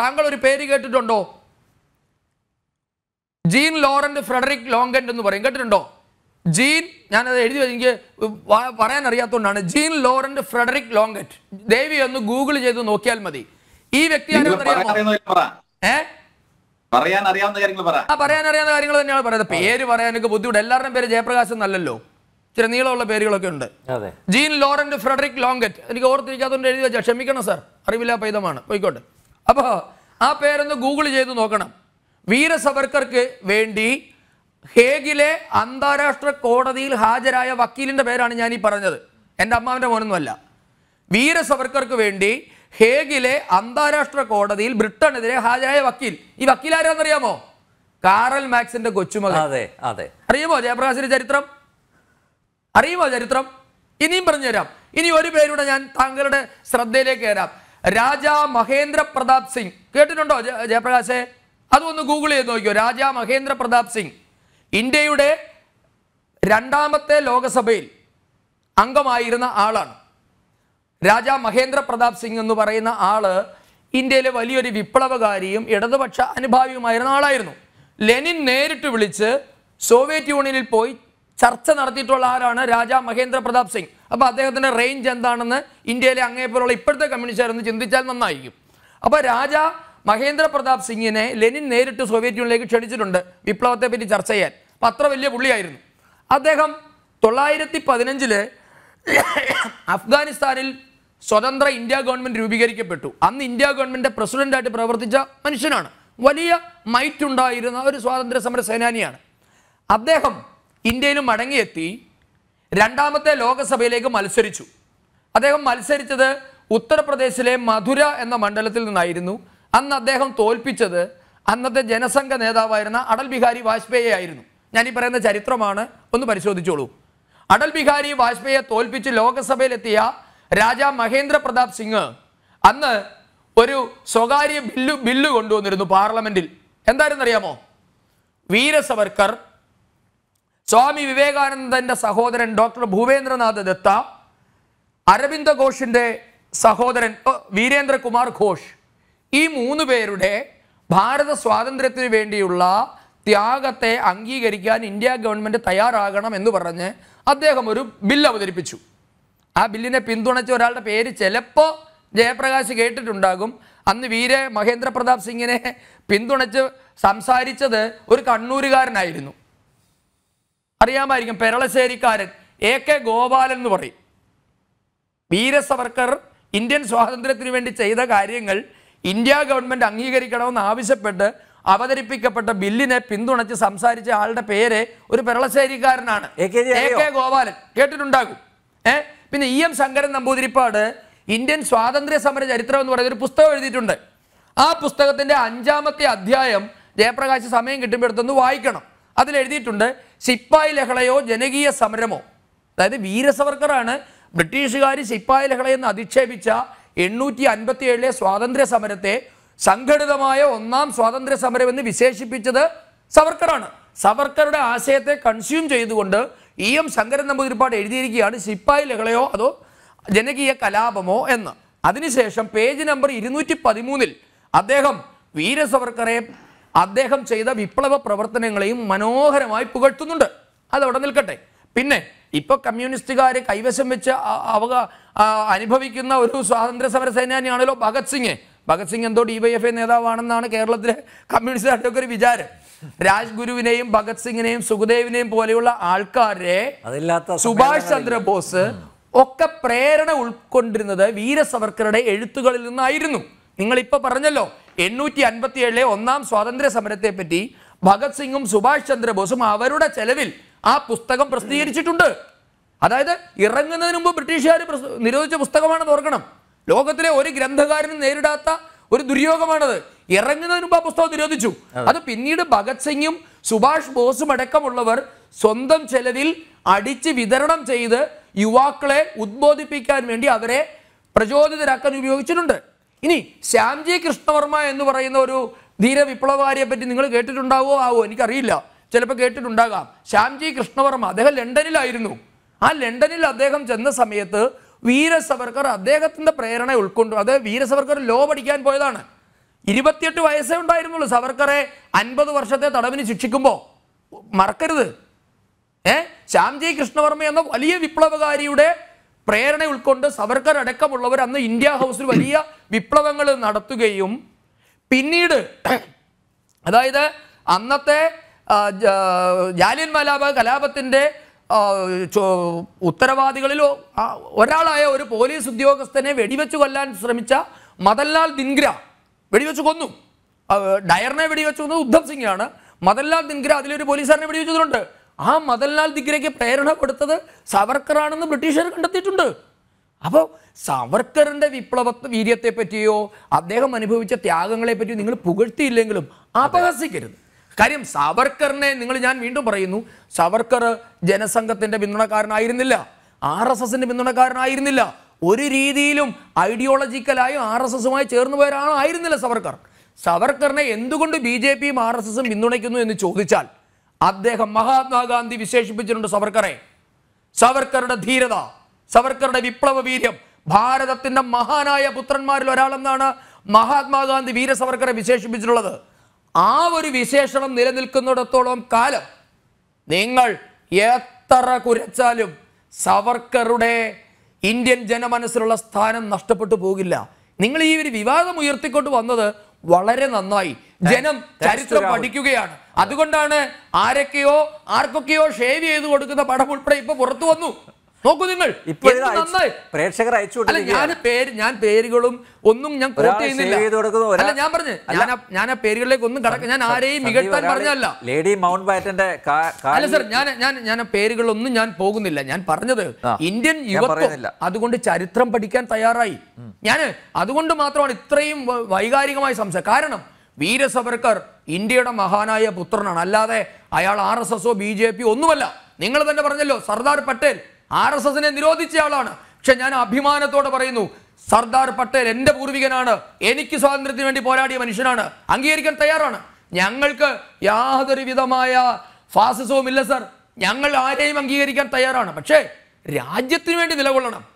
താങ്കൾ ഒരു പേര് കേട്ടിട്ടുണ്ടോ ജീൻ ലോറൻറ്റ് ഫ്രെഡറിക് ലോങ്കൻറ്റ് എന്ന് പറയും കേട്ടിട്ടുണ്ടോ ജീൻ ഞാനത് എഴുതി എനിക്ക് പറയാൻ അറിയാത്തതുകൊണ്ടാണ് ജീൻ ലോറൻറ്റ് ഫ്രെഡറിക് ലോങ്കറ്റ് ദേവി ഒന്ന് ഗൂഗിൾ ചെയ്ത് നോക്കിയാൽ മതി ഈ വ്യക്തി പറയാൻ അറിയാവുന്ന കാര്യങ്ങൾ തന്നെയാണ് പറയുന്നത് പേര് പറയാനൊക്കെ ബുദ്ധിമുട്ട് എല്ലാവരുടെയും പേര് ജയപ്രകാശ് എന്നല്ലല്ലോ ചില നീളമുള്ള പേരുകളൊക്കെ ഉണ്ട് ജീൻ ലോറൻറ്റ് ഫ്രെഡറിക് ലോങ്കറ്റ് എനിക്ക് ഓർത്തിരിക്കാത്തതുകൊണ്ട് എഴുതി വെച്ചാൽ ക്ഷമിക്കണം സാർ അറിവില്ലാ പൈതമാണ് പോയിക്കോട്ടെ അപ്പോൾ ആ പേരൊന്ന് ഗൂഗിൾ ചെയ്ത് നോക്കണം വീര സവർക്കർക്ക് വേണ്ടി ഹേഗിലെ അന്താരാഷ്ട്ര കോടതിയിൽ ഹാജരായ വക്കീലിൻ്റെ പേരാണ് ഞാൻ ഈ പറഞ്ഞത് എൻ്റെ അമ്മാവിൻ്റെ മോനൊന്നുമല്ല വീര സവർക്കർക്ക് വേണ്ടി ഹേഗിലെ അന്താരാഷ്ട്ര കോടതിയിൽ ബ്രിട്ടനെതിരെ ഹാജരായ വക്കീൽ ഈ വക്കീൽ കാറൽ മാക്സിന്റെ കൊച്ചുമകൻ അതെ അതെ അറിയുമോ ജയപ്രകാശിന്റെ ചരിത്രം അറിയുമോ ചരിത്രം ഇനിയും പറഞ്ഞുതരാം ഇനി ഒരു പേരൂടെ ഞാൻ താങ്കളുടെ ശ്രദ്ധയിലേക്ക് വരാം രാജ മഹേന്ദ്ര പ്രതാപ് സിംഗ് കേട്ടിട്ടുണ്ടോ ജയപ്രകാശെ അതൊന്ന് ഗൂഗിൾ ചെയ്ത് നോക്കിയോ രാജ മഹേന്ദ്ര പ്രതാപ് സിംഗ് ഇന്ത്യയുടെ രണ്ടാമത്തെ ലോകസഭയിൽ അംഗമായിരുന്ന ആളാണ് രാജ മഹേന്ദ്ര പ്രതാപ് സിംഗ് എന്ന് പറയുന്ന ആള് ഇന്ത്യയിലെ വലിയൊരു വിപ്ലവകാരിയും ഇടതുപക്ഷ അനുഭാവിയുമായിരുന്ന ആളായിരുന്നു ലെനിൻ നേരിട്ട് വിളിച്ച് സോവിയറ്റ് യൂണിയനിൽ പോയി ചർച്ച നടത്തിയിട്ടുള്ള ആരാണ് രാജ മഹേന്ദ്ര പ്രതാപ് സിംഗ് അപ്പോൾ അദ്ദേഹത്തിൻ്റെ റേഞ്ച് എന്താണെന്ന് ഇന്ത്യയിലെ അങ്ങേപ്പോലുള്ള ഇപ്പോഴത്തെ കമ്മ്യൂണിസ്റ്റുകാരൊന്ന് ചിന്തിച്ചാൽ നന്നായിരിക്കും അപ്പോൾ രാജ മഹേന്ദ്ര പ്രതാപ് സിംഗിനെ ലെനിൻ നേരിട്ട് സോവിയറ്റ് യൂണിയനിലേക്ക് ക്ഷണിച്ചിട്ടുണ്ട് വിപ്ലവത്തെ പറ്റി ചർച്ച ചെയ്യാൻ അപ്പോൾ അത്ര വലിയ പുള്ളിയായിരുന്നു അദ്ദേഹം തൊള്ളായിരത്തി പതിനഞ്ചില് അഫ്ഗാനിസ്ഥാനിൽ സ്വതന്ത്ര ഇന്ത്യ ഗവൺമെൻറ് രൂപീകരിക്കപ്പെട്ടു അന്ന് ഇന്ത്യ ഗവൺമെൻറ് പ്രസിഡൻ്റായിട്ട് പ്രവർത്തിച്ച മനുഷ്യനാണ് വലിയ മൈറ്റ് ഉണ്ടായിരുന്ന ഒരു സ്വാതന്ത്ര്യ സമര സേനാനിയാണ് അദ്ദേഹം ഇന്ത്യയിൽ മടങ്ങിയെത്തി രണ്ടാമത്തെ ലോകസഭയിലേക്ക് മത്സരിച്ചു അദ്ദേഹം മത്സരിച്ചത് ഉത്തർപ്രദേശിലെ മധുര എന്ന മണ്ഡലത്തിൽ നിന്നായിരുന്നു അന്ന് അദ്ദേഹം തോൽപ്പിച്ചത് അന്നത്തെ ജനസംഘ നേതാവായിരുന്ന അടൽ ബിഹാരി വാജ്പേയി ആയിരുന്നു ഞാൻ ഈ പറയുന്ന ചരിത്രമാണ് ഒന്ന് പരിശോധിച്ചോളൂ അടൽ ബിഹാരി വാജ്പേയിയെ തോൽപ്പിച്ച് ലോകസഭയിലെത്തിയ രാജാ മഹേന്ദ്ര പ്രതാപ് സിംഗ് അന്ന് ഒരു സ്വകാര്യ ബില്ല് ബില്ല് കൊണ്ടുവന്നിരുന്നു പാർലമെന്റിൽ എന്തായിരുന്നറിയാമോ അറിയാമോ വീരസവർക്കർ സ്വാമി വിവേകാനന്ദൻ്റെ സഹോദരൻ ഡോക്ടർ ഭൂപേന്ദ്രനാഥ് ദത്ത അരവിന്ദ ഘോഷിൻ്റെ സഹോദരൻ വീരേന്ദ്രകുമാർ ഘോഷ് ഈ മൂന്ന് പേരുടെ ഭാരത സ്വാതന്ത്ര്യത്തിന് വേണ്ടിയുള്ള ത്യാഗത്തെ അംഗീകരിക്കാൻ ഇന്ത്യ ഗവൺമെൻറ് തയ്യാറാകണം എന്ന് പറഞ്ഞ് അദ്ദേഹം ഒരു ബിൽ അവതരിപ്പിച്ചു ആ ബില്ലിനെ പിന്തുണച്ച ഒരാളുടെ പേര് ചിലപ്പോൾ ജയപ്രകാശ് കേട്ടിട്ടുണ്ടാകും അന്ന് വീര മഹേന്ദ്ര പ്രതാപ് സിംഗിനെ പിന്തുണച്ച് സംസാരിച്ചത് ഒരു കണ്ണൂരുകാരനായിരുന്നു അറിയാമായിരിക്കും പെരളശ്ശേരിക്കാരൻ എ കെ ഗോപാലൻ എന്ന് പറയും വീരസവർക്കർ ഇന്ത്യൻ സ്വാതന്ത്ര്യത്തിന് വേണ്ടി ചെയ്ത കാര്യങ്ങൾ ഇന്ത്യ ഗവൺമെൻറ് അംഗീകരിക്കണമെന്ന് ആവശ്യപ്പെട്ട് അവതരിപ്പിക്കപ്പെട്ട ബില്ലിനെ പിന്തുണച്ച് സംസാരിച്ച ആളുടെ പേര് ഒരു പെരളശ്ശേരിക്കാരനാണ് എ കെ ഗോപാലൻ കേട്ടിട്ടുണ്ടാകും ഏ പിന്നെ E M Sankaran Namboodiripad Indian സ്വാതന്ത്ര്യ സമര ചരിത്രം എന്ന് പറയുന്ന ഒരു പുസ്തകം എഴുതിയിട്ടുണ്ട് ആ പുസ്തകത്തിന്റെ അഞ്ചാമത്തെ അധ്യായം ജയപ്രകാശ് സമയം കിട്ടുമ്പോഴത്തൊന്ന് വായിക്കണം അതിൽ എഴുതിയിട്ടുണ്ട് ശിപ്പായ് ലഹളയോ ജനകീയ സമരമോ അതായത് വീരസവർക്കറാണ് ബ്രിട്ടീഷുകാർ ശിപ്പായ് ലഹളയെന്ന് അധിക്ഷേപിച്ച എണ്ണൂറ്റി അൻപത്തി ഏഴിലെ സ്വാതന്ത്ര്യ സമരത്തെ സംഘടിതമായ ഒന്നാം സ്വാതന്ത്ര്യ സമരം എന്ന് വിശേഷിപ്പിച്ചത് സവർക്കറാണ് സവർക്കറുടെ ആശയത്തെ കൺസ്യൂം ചെയ്തുകൊണ്ട് ഇ എം ശങ്കരൻ നമ്പൂതിരിപ്പാട് എഴുതിയിരിക്കുകയാണ് ശിപ്പായ് ലഹളയോ അതോ ജനകീയ കലാപമോ എന്ന് അതിനുശേഷം പേജ് നമ്പർ ഇരുന്നൂറ്റി പതിമൂന്നിൽ അദ്ദേഹം വീരസവർക്കറെ അദ്ദേഹം ചെയ്ത വിപ്ലവ പ്രവർത്തനങ്ങളെയും മനോഹരമായി പുകഴ്ത്തുന്നുണ്ട് അതവിടെ നിൽക്കട്ടെ പിന്നെ ഇപ്പൊ കമ്മ്യൂണിസ്റ്റുകാർ കൈവശം വെച്ച് അവ അനുഭവിക്കുന്ന ഒരു സ്വാതന്ത്ര്യ സമര സേനാനിയാണല്ലോ ഭഗത് സിംഗ് ഭഗത് സിംഗ് എന്തോ ഡി വൈ എഫ് ഐ നേതാവാണെന്നാണ് കേരളത്തിലെ കമ്മ്യൂണിസ്റ്റുകാരുടെ ഒരു വിചാരം രാജ്ഗുരുവിനെയും ഭഗത് സിംഗിനെയും സുഖദേവിനെയും പോലെയുള്ള ആൾക്കാരെ സുഭാഷ് ചന്ദ്രബോസ് ഒക്കെ പ്രേരണ ഉൾക്കൊണ്ടിരുന്നത് വീരസവർക്കറുടെ എഴുത്തുകളിൽ നിന്നായിരുന്നു നിങ്ങളിപ്പോൾ പറഞ്ഞല്ലോ എണ്ണൂറ്റി അൻപത്തി ഏഴിലെ ഒന്നാം സ്വാതന്ത്ര്യ പറ്റി ഭഗത് സിംഗും സുഭാഷ് ചന്ദ്രബോസും അവരുടെ ചെലവിൽ ആ പുസ്തകം പ്രസിദ്ധീകരിച്ചിട്ടുണ്ട് അതായത് ഇറങ്ങുന്നതിന് മുമ്പ് ബ്രിട്ടീഷുകാർ നിരോധിച്ച പുസ്തകമാണെന്ന് ഓർക്കണം ലോകത്തിലെ ഒരു ഗ്രന്ഥകാരനും നേരിടാത്ത ഒരു ദുര്യോഗമാണത് ഇറങ്ങുന്നതിന് മുമ്പ് ആ പുസ്തകം നിരോധിച്ചു അത് പിന്നീട് ഭഗത് സിംഗും സുഭാഷ് ബോസും അടക്കമുള്ളവർ സ്വന്തം ചെലവിൽ അടിച്ച് വിതരണം ചെയ്ത് യുവാക്കളെ ഉദ്ബോധിപ്പിക്കാൻ വേണ്ടി അവരെ പ്രചോദിതരാക്കാൻ ഉപയോഗിച്ചിട്ടുണ്ട് ഇനി ശ്യാംജി കൃഷ്ണവർമ്മ എന്ന് പറയുന്ന ഒരു ധീര വിപ്ലവകാരിയെ പറ്റി നിങ്ങൾ കേട്ടിട്ടുണ്ടാവോ ആവോ എനിക്കറിയില്ല ചിലപ്പോൾ കേട്ടിട്ടുണ്ടാകാം ശ്യാംജി കൃഷ്ണവർമ്മ അദ്ദേഹം ലണ്ടനിലായിരുന്നു ആ ലണ്ടനിൽ അദ്ദേഹം ചെന്ന സമയത്ത് വീര സവർക്കർ അദ്ദേഹത്തിൻ്റെ പ്രേരണ ഉൾക്കൊണ്ടു അതായത് വീര സവർക്കർ ലോ പഠിക്കാൻ പോയതാണ് ഇരുപത്തിയെട്ട് വയസ്സേ ഉണ്ടായിരുന്നുള്ളൂ സവർക്കറെ അൻപത് വർഷത്തെ തടവിന് ശിക്ഷിക്കുമ്പോൾ മറക്കരുത് ഏ ശ്യാംജി കൃഷ്ണവർമ്മ എന്ന വലിയ വിപ്ലവകാരിയുടെ പ്രേരണ ഉൾക്കൊണ്ട് സവർക്കർ അടക്കമുള്ളവർ അന്ന് ഇന്ത്യ ഹൗസിൽ വലിയ വിപ്ലവങ്ങൾ നടത്തുകയും പിന്നീട് അതായത് അന്നത്തെ ജാലിയൻ വാലാബാഗ് കലാപത്തിൻ്റെ ഉത്തരവാദികളിലോ ഒരാളായ ഒരു പോലീസ് ഉദ്യോഗസ്ഥനെ വെടിവെച്ച് കൊല്ലാൻ ശ്രമിച്ച മദൻലാൽ ദിൻഗ്ര വെടിവെച്ച് കൊന്നു ഡയറിനെ വെടിവെച്ച് കൊന്നത് ഉദ്ധം സിംഗാണ് മദൻലാൽ ദിൻഗ്ര അതിലൊരു പോലീസുകാരനെ വെടിവെച്ചതുണ്ട് ആ മദൻലാൽ ദിഗ്രയ്ക്ക് പ്രേരണ കൊടുത്തത് സവർക്കറാണെന്ന് ബ്രിട്ടീഷുകാർ കണ്ടെത്തിയിട്ടുണ്ട് അപ്പോൾ സവർക്കറിൻ്റെ വിപ്ലവ വീര്യത്തെപ്പറ്റിയോ അദ്ദേഹം അനുഭവിച്ച ത്യാഗങ്ങളെപ്പറ്റിയോ നിങ്ങൾ പുകഴ്ത്തിയില്ലെങ്കിലും അപഹസിക്കരുത് കാര്യം സവർക്കറിനെ നിങ്ങൾ ഞാൻ വീണ്ടും പറയുന്നു സവർക്കർ ജനസംഘത്തിൻ്റെ പിന്തുണക്കാരനായിരുന്നില്ല ആർ എസ് എസിൻ്റെ പിന്തുണക്കാരനായിരുന്നില്ല ഒരു രീതിയിലും ഐഡിയോളജിക്കലായും ആർ എസ് എസുമായി ചേർന്ന് പോയ ആയിരുന്നില്ല സവർക്കർ സവർക്കറിനെ എന്തുകൊണ്ട് ബി ജെ പിയും ആർ എസ് എസും പിന്തുണയ്ക്കുന്നു എന്ന് ചോദിച്ചാൽ അദ്ദേഹം മഹാത്മാഗാന്ധി വിശേഷിപ്പിച്ചിട്ടുണ്ട് സവർക്കറെ സവർക്കറുടെ ധീരത സവർക്കറുടെ വിപ്ലവ വീര്യം ഭാരതത്തിൻ്റെ മഹാനായ പുത്രന്മാരിൽ ഒരാളെന്നാണ് മഹാത്മാഗാന്ധി വീര സവർക്കറെ വിശേഷിപ്പിച്ചിട്ടുള്ളത് ആ ഒരു വിശേഷണം നിലനിൽക്കുന്നിടത്തോളം കാലം നിങ്ങൾ എത്ര കുരച്ചാലും സവർക്കറുടെ ഇന്ത്യൻ ജനമനസ്സിലുള്ള സ്ഥാനം നഷ്ടപ്പെട്ടു പോകില്ല നിങ്ങൾ ഈ ഒരു വിവാദം ഉയർത്തിക്കൊണ്ട് വന്നത് വളരെ നന്നായി ജനം ചരിത്രം പഠിക്കുകയാണ് അതുകൊണ്ടാണ് ആരൊക്കെയോ ആർക്കൊക്കെയോ ഷേവ് ചെയ്ത് കൊടുക്കുന്ന പടം ഉൾപ്പെടെ ഇപ്പൊ പുറത്തു വന്നു നോക്കൂ നിങ്ങൾ പ്രേക്ഷകർ അയച്ചു ഞാൻ പേര് ഞാൻ പേരുകളും ഒന്നും ഞാൻ ചെയ്യുന്നില്ല അല്ല ഞാൻ പറഞ്ഞു ഞാൻ ആ പേരുകളിലേക്ക് ഒന്നും കടക്ക ഞാൻ ആരെയും മികഴ്ത്താൻ പറഞ്ഞല്ല ലേഡി മൗണ്ട് ബാറ്റന്റെ അല്ല സർ ഞാൻ ഞാൻ ഞാൻ ആ പേരുകളൊന്നും ഞാൻ പോകുന്നില്ല ഞാൻ പറഞ്ഞത് ഇന്ത്യൻ യുവത്വം അതുകൊണ്ട് ചരിത്രം പഠിക്കാൻ തയ്യാറായി ഞാൻ അതുകൊണ്ട് മാത്രമാണ് ഇത്രയും വൈകാരികമായി സംശയം കാരണം വീര സവർക്കർ ഇന്ത്യയുടെ മഹാനായ പുത്രനാണ് അല്ലാതെ അയാൾ ആർ എസ് എസോ ബി ജെ പി ഒന്നുമല്ല നിങ്ങൾ തന്നെ പറഞ്ഞല്ലോ സർദാർ പട്ടേൽ ആർ എസ് എസിനെ നിരോധിച്ചയാളാണ് പക്ഷെ ഞാൻ അഭിമാനത്തോടെ പറയുന്നു സർദാർ പട്ടേൽ എൻ്റെ പൂർവികനാണ് എനിക്ക് സ്വാതന്ത്ര്യത്തിന് വേണ്ടി പോരാടിയ മനുഷ്യനാണ് അംഗീകരിക്കാൻ തയ്യാറാണ് ഞങ്ങൾക്ക് യാതൊരു വിധമായ ഫാസിസവും ഇല്ല സർ ഞങ്ങൾ ആരെയും അംഗീകരിക്കാൻ തയ്യാറാണ് പക്ഷേ രാജ്യത്തിന് വേണ്ടി നിലകൊള്ളണം